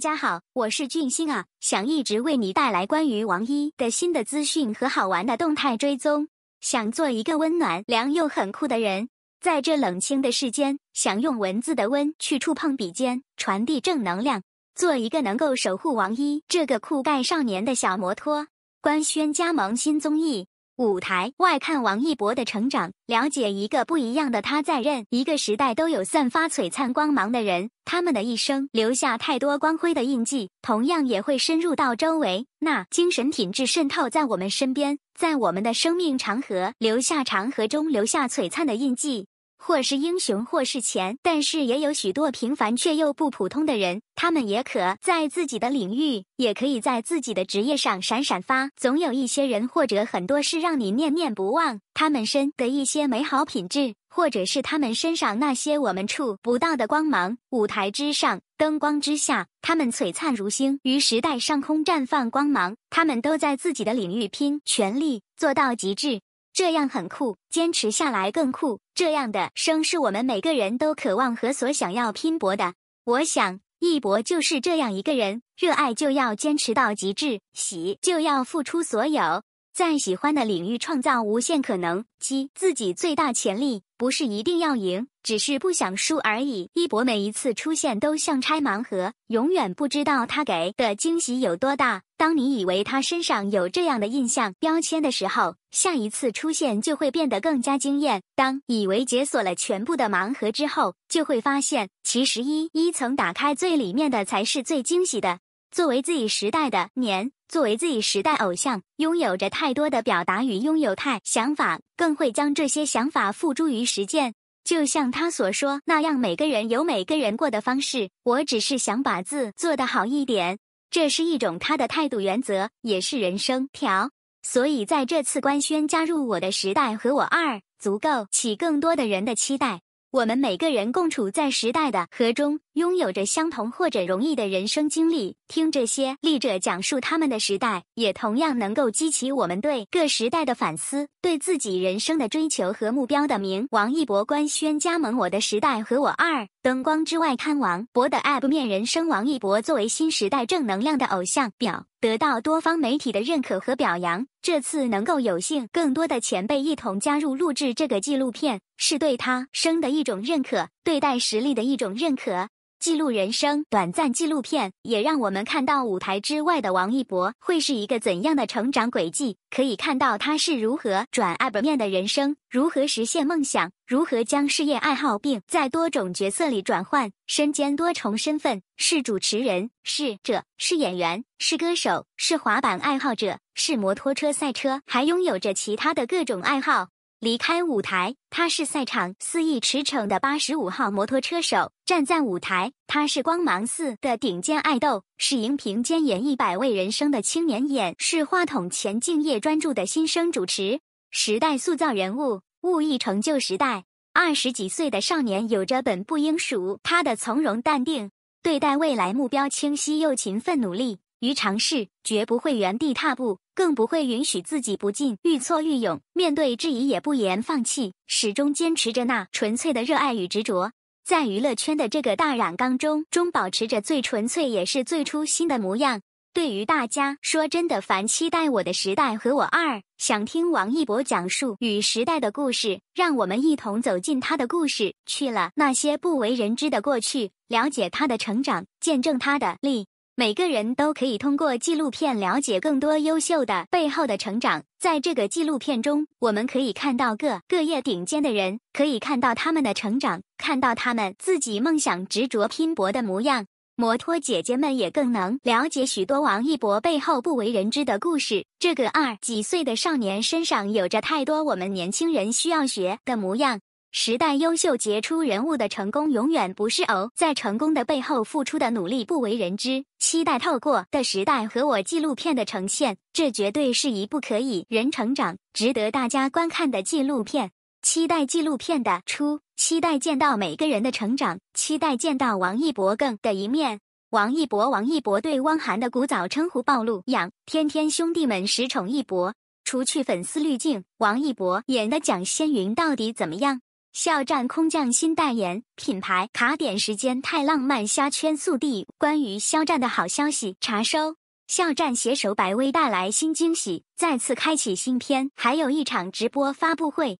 家好，我是俊星啊，想一直为你带来关于王一的新的资讯和好玩的动态追踪，想做一个温暖、凉又很酷的人，在这冷清的世间，想用文字的温去触碰笔尖，传递正能量，做一个能够守护王一这个酷盖少年的小摩托，官宣加盟新综艺。舞台外看王一博的成长，了解一个不一样的他。在任一个时代，都有散发璀璨光芒的人，他们的一生留下太多光辉的印记，同样也会深入到周围，那精神品质渗透在我们身边，在我们的生命长河留下长河中留下璀璨的印记。或是英雄，或是钱，但是也有许多平凡却又不普通的人，他们也可在自己的领域，也可以在自己的职业上闪闪发。总有一些人，或者很多事，让你念念不忘。他们身的一些美好品质，或者是他们身上那些我们触不到的光芒。舞台之上，灯光之下，他们璀璨如星，于时代上空绽放光芒。他们都在自己的领域拼全力，做到极致。这样很酷，坚持下来更酷。这样的生是我们每个人都渴望和所想要拼搏的。我想，一博就是这样一个人，热爱就要坚持到极致，喜就要付出所有。在喜欢的领域创造无限可能。七，自己最大潜力不是一定要赢，只是不想输而已。一博每一次出现都像拆盲盒，永远不知道他给的惊喜有多大。当你以为他身上有这样的印象标签的时候，下一次出现就会变得更加惊艳。当以为解锁了全部的盲盒之后，就会发现其实一一层打开最里面的才是最惊喜的。作为自己时代的年，作为自己时代偶像，拥有着太多的表达与拥有态想法，更会将这些想法付诸于实践。就像他所说那样，每个人有每个人过的方式。我只是想把字做得好一点，这是一种他的态度原则，也是人生条。所以在这次官宣加入我的时代和我二，足够起更多的人的期待。我们每个人共处在时代的河中。拥有着相同或者容易的人生经历，听这些历者讲述他们的时代，也同样能够激起我们对各时代的反思，对自己人生的追求和目标的名。王一博官宣加盟《我的时代和我二》，灯光之外看王博的 App 面人生。王一博作为新时代正能量的偶像，表得到多方媒体的认可和表扬。这次能够有幸更多的前辈一同加入录制这个纪录片，是对他生的一种认可，对待实力的一种认可。记录人生短暂纪录片，也让我们看到舞台之外的王一博会是一个怎样的成长轨迹。可以看到他是如何转 IP 面的人生，如何实现梦想，如何将事业、爱好并在多种角色里转换，身兼多重身份：是主持人，是者，是演员，是歌手，是滑板爱好者，是摩托车赛车，还拥有着其他的各种爱好。离开舞台，他是赛场肆意驰骋的八十五号摩托车手；站在舞台，他是光芒四的顶尖爱豆，是荧屏间演一百位人生的青年演，是话筒前敬业专注的新生主持。时代塑造人物，物亦成就时代。二十几岁的少年，有着本不应属他的从容淡定，对待未来目标清晰又勤奋努力，于尝试绝不会原地踏步。更不会允许自己不进，愈挫愈勇；面对质疑也不言放弃，始终坚持着那纯粹的热爱与执着。在娱乐圈的这个大染缸中，中保持着最纯粹也是最初心的模样。对于大家说真的，凡期待《我的时代和我二》，想听王一博讲述与时代的故事，让我们一同走进他的故事，去了那些不为人知的过去，了解他的成长，见证他的力。每个人都可以通过纪录片了解更多优秀的背后的成长。在这个纪录片中，我们可以看到各各业顶尖的人，可以看到他们的成长，看到他们自己梦想执着拼搏的模样。摩托姐姐们也更能了解许多王一博背后不为人知的故事。这个二几岁的少年身上有着太多我们年轻人需要学的模样。时代优秀杰出人物的成功永远不是偶，在成功的背后付出的努力不为人知。期待透过的时代和我纪录片的呈现，这绝对是一部可以人成长、值得大家观看的纪录片。期待纪录片的出，期待见到每个人的成长，期待见到王一博更的一面。王一博，王一博对汪涵的古早称呼暴露，养天天兄弟们实宠一博。除去粉丝滤镜，王一博演的蒋先云到底怎么样？肖战空降新代言品牌，卡点时间太浪漫！虾圈速递：关于肖战的好消息，查收。肖战携手白薇带来新惊喜，再次开启新片，还有一场直播发布会。